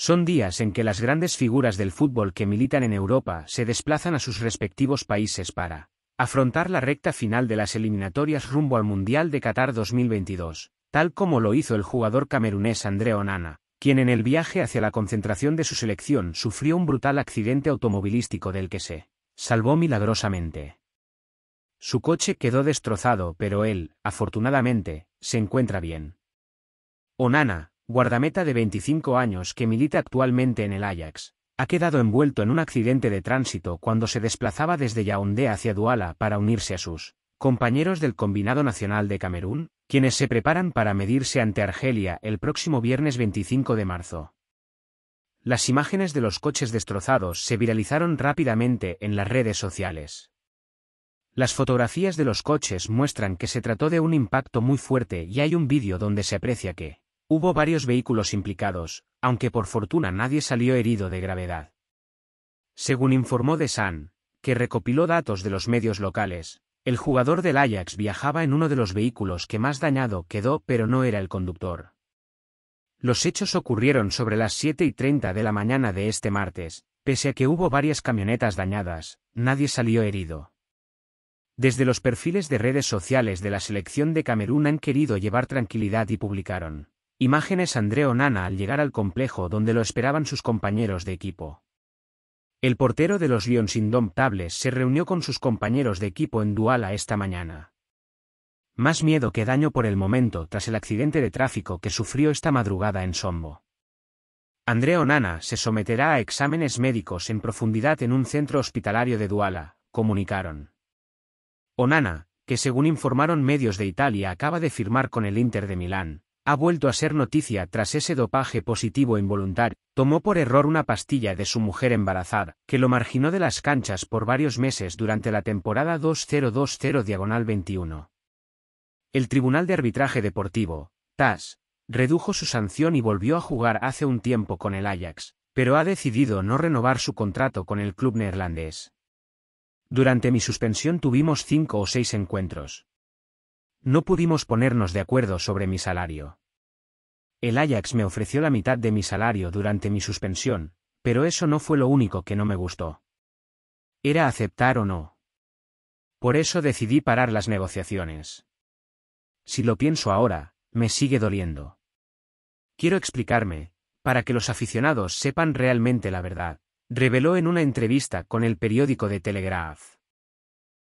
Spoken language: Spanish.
Son días en que las grandes figuras del fútbol que militan en Europa se desplazan a sus respectivos países para afrontar la recta final de las eliminatorias rumbo al Mundial de Qatar 2022, tal como lo hizo el jugador camerunés André Onana, quien en el viaje hacia la concentración de su selección sufrió un brutal accidente automovilístico del que se salvó milagrosamente. Su coche quedó destrozado, pero él, afortunadamente, se encuentra bien. Onana, guardameta de 25 años que milita actualmente en el Ajax, ha quedado envuelto en un accidente de tránsito cuando se desplazaba desde Yaoundé hacia Duala para unirse a sus compañeros del Combinado Nacional de Camerún, quienes se preparan para medirse ante Argelia el próximo viernes 25 de marzo. Las imágenes de los coches destrozados se viralizaron rápidamente en las redes sociales. Las fotografías de los coches muestran que se trató de un impacto muy fuerte y hay un vídeo donde se aprecia que Hubo varios vehículos implicados, aunque por fortuna nadie salió herido de gravedad. Según informó De que recopiló datos de los medios locales, el jugador del Ajax viajaba en uno de los vehículos que más dañado quedó pero no era el conductor. Los hechos ocurrieron sobre las 7 y 30 de la mañana de este martes, pese a que hubo varias camionetas dañadas, nadie salió herido. Desde los perfiles de redes sociales de la selección de Camerún han querido llevar tranquilidad y publicaron. Imágenes André Onana al llegar al complejo donde lo esperaban sus compañeros de equipo. El portero de los Lions Indomptables se reunió con sus compañeros de equipo en Duala esta mañana. Más miedo que daño por el momento tras el accidente de tráfico que sufrió esta madrugada en Sombo. André Onana se someterá a exámenes médicos en profundidad en un centro hospitalario de Duala, comunicaron. Onana, que según informaron medios de Italia acaba de firmar con el Inter de Milán, ha vuelto a ser noticia tras ese dopaje positivo involuntario, tomó por error una pastilla de su mujer embarazada, que lo marginó de las canchas por varios meses durante la temporada 2020-21. El Tribunal de Arbitraje Deportivo, TAS, redujo su sanción y volvió a jugar hace un tiempo con el Ajax, pero ha decidido no renovar su contrato con el club neerlandés. Durante mi suspensión tuvimos cinco o seis encuentros. No pudimos ponernos de acuerdo sobre mi salario. El Ajax me ofreció la mitad de mi salario durante mi suspensión, pero eso no fue lo único que no me gustó. Era aceptar o no. Por eso decidí parar las negociaciones. Si lo pienso ahora, me sigue doliendo. Quiero explicarme, para que los aficionados sepan realmente la verdad, reveló en una entrevista con el periódico de Telegraph.